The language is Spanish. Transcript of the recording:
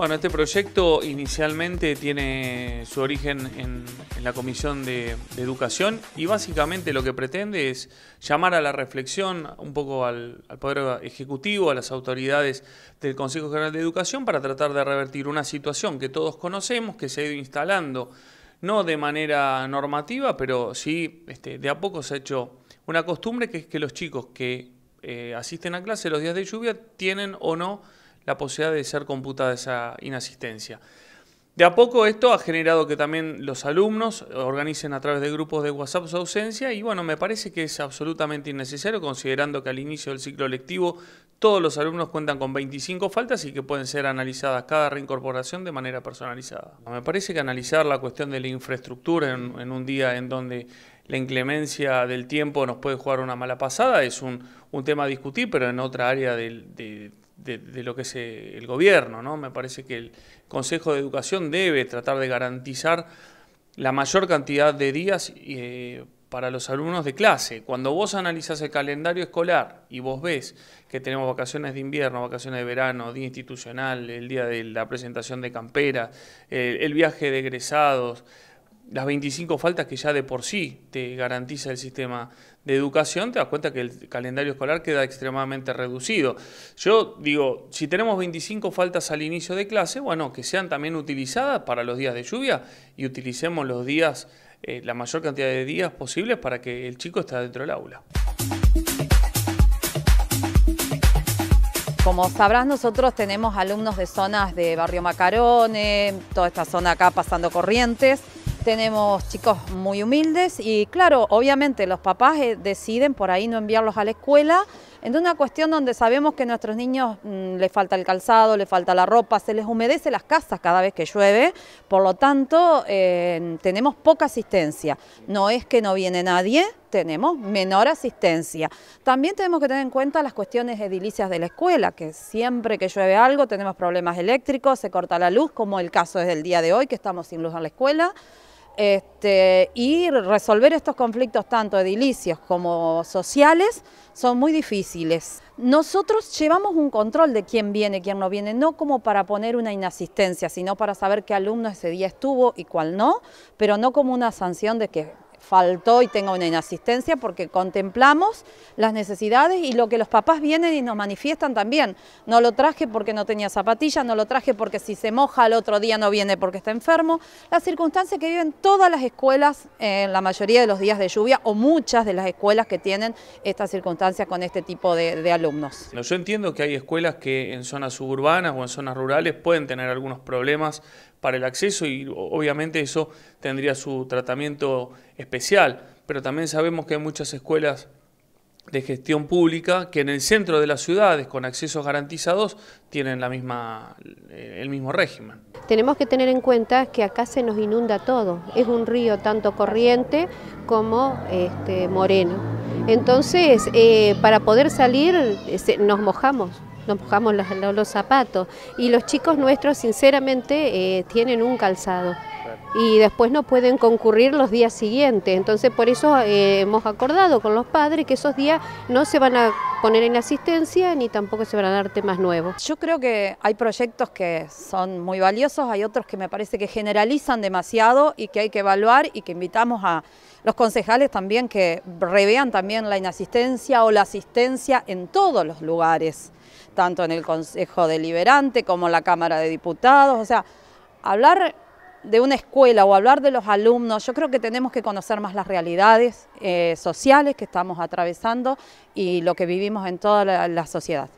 Bueno, este proyecto inicialmente tiene su origen en, la Comisión de, Educación y básicamente lo que pretende es llamar a la reflexión un poco al, Poder Ejecutivo, a las autoridades del Consejo General de Educación para tratar de revertir una situación que todos conocemos, que se ha ido instalando, no de manera normativa, pero sí este, de a poco se ha hecho una costumbre que es que los chicos que eh, asisten a clase los días de lluvia tienen o no la posibilidad de ser computada esa inasistencia. De a poco esto ha generado que también los alumnos organicen a través de grupos de WhatsApp su ausencia y bueno, me parece que es absolutamente innecesario considerando que al inicio del ciclo lectivo todos los alumnos cuentan con 25 faltas y que pueden ser analizadas cada reincorporación de manera personalizada. Me parece que analizar la cuestión de la infraestructura en, un día en donde la inclemencia del tiempo nos puede jugar una mala pasada es un, tema a discutir, pero en otra área de de, lo que es eh, el gobierno. ¿no? Me parece que el Consejo de Educación debe tratar de garantizar la mayor cantidad de días eh, para los alumnos de clase. Cuando vos analizás el calendario escolar y vos ves que tenemos vacaciones de invierno, vacaciones de verano, día institucional, el día de la presentación de campera, eh, el viaje de egresados, las 25 faltas que ya de por sí te garantiza el sistema de educación, te das cuenta que el calendario escolar queda extremadamente reducido. Yo digo, si tenemos 25 faltas al inicio de clase, bueno, que sean también utilizadas para los días de lluvia y utilicemos los días, eh, la mayor cantidad de días posibles para que el chico esté dentro del aula. Como sabrás, nosotros tenemos alumnos de zonas de Barrio macarones toda esta zona acá pasando corrientes. Tenemos chicos muy humildes y claro, obviamente los papás eh, deciden por ahí no enviarlos a la escuela en una cuestión donde sabemos que a nuestros niños mm, les falta el calzado, les falta la ropa, se les humedece las casas cada vez que llueve, por lo tanto eh, tenemos poca asistencia. No es que no viene nadie, tenemos menor asistencia. También tenemos que tener en cuenta las cuestiones edilicias de la escuela, que siempre que llueve algo tenemos problemas eléctricos, se corta la luz, como el caso es del día de hoy, que estamos sin luz en la escuela. Este, y resolver estos conflictos tanto edilicios como sociales son muy difíciles. Nosotros llevamos un control de quién viene, quién no viene, no como para poner una inasistencia, sino para saber qué alumno ese día estuvo y cuál no, pero no como una sanción de que faltó y tengo una inasistencia porque contemplamos las necesidades y lo que los papás vienen y nos manifiestan también. No lo traje porque no tenía zapatillas, no lo traje porque si se moja al otro día no viene porque está enfermo. Las circunstancias que viven todas las escuelas en eh, la mayoría de los días de lluvia o muchas de las escuelas que tienen estas circunstancias con este tipo de, de alumnos. Yo entiendo que hay escuelas que en zonas suburbanas o en zonas rurales pueden tener algunos problemas para el acceso y obviamente eso tendría su tratamiento especial. Pero también sabemos que hay muchas escuelas de gestión pública que en el centro de las ciudades con accesos garantizados tienen la misma, eh, el mismo régimen. Tenemos que tener en cuenta que acá se nos inunda todo, es un río tanto corriente como este, moreno. Entonces, eh, para poder salir eh, nos mojamos nos los, zapatos. Y los chicos nuestros, sinceramente, eh, tienen un calzado y después no pueden concurrir los días siguientes. Entonces por eso eh, hemos acordado con los padres que esos días no se van a poner en asistencia ni tampoco se van a dar temas nuevos. Yo creo que hay proyectos que son muy valiosos, hay otros que me parece que generalizan demasiado y que hay que evaluar y que invitamos a los concejales también que revean también la inasistencia o la asistencia en todos los lugares, tanto en el Consejo Deliberante como en la Cámara de Diputados, o sea, hablar de una escuela o hablar de los alumnos, yo creo que tenemos que conocer más las realidades eh, sociales que estamos atravesando y lo que vivimos en toda la sociedad.